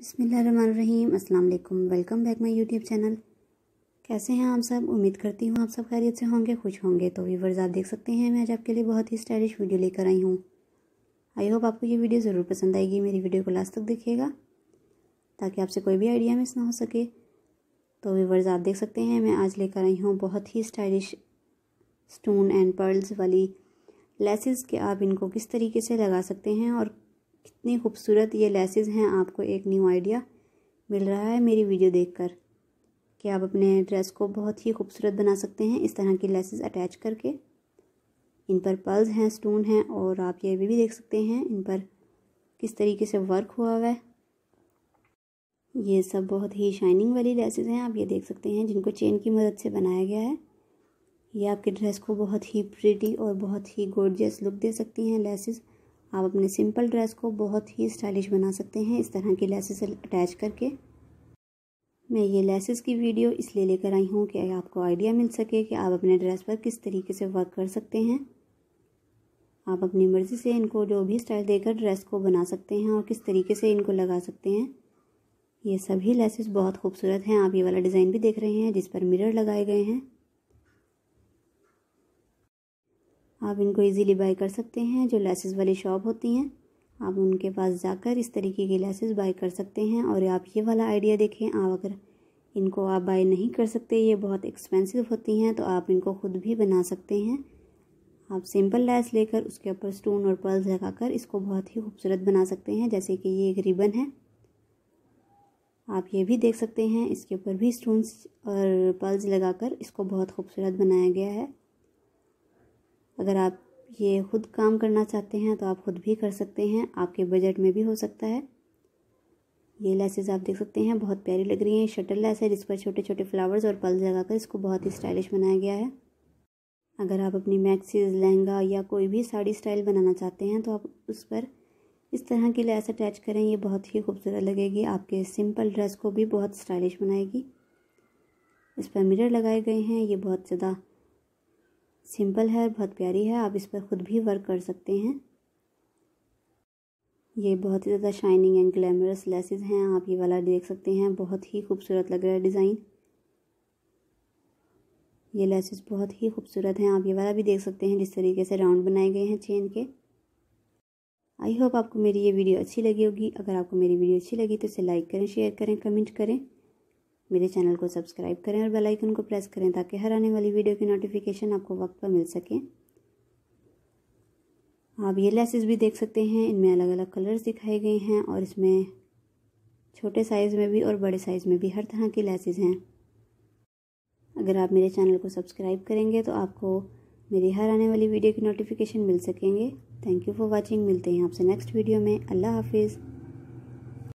बसमीम अल्लाम welcome back my YouTube channel कैसे हैं आप सब उम्मीद करती हूँ आप सब खैरियत से होंगे खुश होंगे तो व्यूवर्स आप देख सकते हैं मैं आज आपके लिए बहुत ही स्टाइलिश वीडियो लेकर आई हूँ आई होप आपको ये वीडियो ज़रूर पसंद आएगी मेरी वीडियो को लास्ट तक देखिएगा ताकि आपसे कोई भी आइडिया मिस ना हो सके तो व्यूवर्स आप देख सकते हैं मैं आज लेकर आई हूँ बहुत ही स्टाइलिश स्टोन एंड पर्ल्स वाली लेसेस के आप इनको किस तरीके से लगा सकते हैं और कितनी खूबसूरत ये लेसेस हैं आपको एक न्यू आइडिया मिल रहा है मेरी वीडियो देखकर कि आप अपने ड्रेस को बहुत ही खूबसूरत बना सकते हैं इस तरह की लेसेस अटैच करके इन पर पर्ल्स हैं स्टोन हैं और आप ये भी, भी देख सकते हैं इन पर किस तरीके से वर्क हुआ हुआ है ये सब बहुत ही शाइनिंग वाली लेसेज हैं आप ये देख सकते हैं जिनको चेन की मदद से बनाया गया है ये आपके ड्रेस को बहुत ही प्रिटी और बहुत ही गोर्जियस लुक दे सकती हैं लेसेज आप अपने सिंपल ड्रेस को बहुत ही स्टाइलिश बना सकते हैं इस तरह की लेसेस अटैच करके मैं ये लेसेस की वीडियो इसलिए लेकर आई हूँ कि आपको आइडिया मिल सके कि आप अपने ड्रेस पर किस तरीके से वर्क कर सकते हैं आप अपनी मर्ज़ी से इनको जो भी स्टाइल देकर ड्रेस को बना सकते हैं और किस तरीके से इनको लगा सकते हैं ये सभी लेसेस बहुत खूबसूरत हैं आप ये वाला डिज़ाइन भी देख रहे हैं जिस पर मिरर लगाए गए हैं आप इनको इजीली बाय कर सकते हैं जो लेसेस वाली शॉप होती हैं आप उनके पास जाकर इस तरीके की लेसेस बाय कर सकते हैं और आप ये वाला आइडिया देखें आप अगर इनको आप बाय नहीं कर सकते ये बहुत एक्सपेंसिव होती हैं तो आप इनको खुद भी बना सकते हैं आप सिंपल लैस लेकर उसके ऊपर स्टोन और पर्ल्स लगाकर इसको बहुत ही खूबसूरत बना सकते हैं जैसे कि ये एक रिबन है आप ये भी देख सकते हैं इसके ऊपर भी स्टोन्स और पर्ल्स लगाकर इसको बहुत खूबसूरत बनाया गया है अगर आप ये खुद काम करना चाहते हैं तो आप खुद भी कर सकते हैं आपके बजट में भी हो सकता है ये लेसेज आप देख सकते हैं बहुत प्यारी लग रही हैं शटर लेस है जिस पर छोटे छोटे फ्लावर्स और पल्स लगाकर इसको बहुत ही स्टाइलिश बनाया गया है अगर आप अपनी मैक्सीज लहंगा या कोई भी साड़ी स्टाइल बनाना चाहते हैं तो आप उस पर इस तरह की लेस अटैच करें ये बहुत ही खूबसूरत लगेगी आपके सिंपल ड्रेस को भी बहुत स्टाइलिश बनाएगी इस पर मिरर लगाए गए हैं ये बहुत ज़्यादा सिंपल है और बहुत प्यारी है आप इस पर ख़ुद भी वर्क कर सकते हैं ये बहुत ही ज़्यादा शाइनिंग एंड ग्लैमरस लेसेस हैं आप ये वाला देख सकते हैं बहुत ही खूबसूरत लग रहा है डिज़ाइन ये लेसेस बहुत ही खूबसूरत हैं आप ये वाला भी देख सकते हैं जिस तरीके से राउंड बनाए गए हैं चेन के आई होप आपको मेरी ये वीडियो अच्छी लगी होगी अगर आपको मेरी वीडियो अच्छी लगी तो इसे लाइक करें शेयर करें कमेंट करें मेरे चैनल को सब्सक्राइब करें और बेल आइकन को प्रेस करें ताकि हर आने वाली वीडियो की नोटिफिकेशन आपको वक्त पर मिल सके आप ये लेसेस भी देख सकते हैं इनमें अलग अलग कलर्स दिखाए गए हैं और इसमें छोटे साइज़ में भी और बड़े साइज़ में भी हर तरह की लेसेस हैं अगर आप मेरे चैनल को सब्सक्राइब करेंगे तो आपको मेरी हर आने वाली वीडियो की नोटिफिकेशन मिल सकेंगे थैंक यू फॉर वॉचिंग मिलते हैं आपसे नेक्स्ट वीडियो में अल्लाह हाफिज़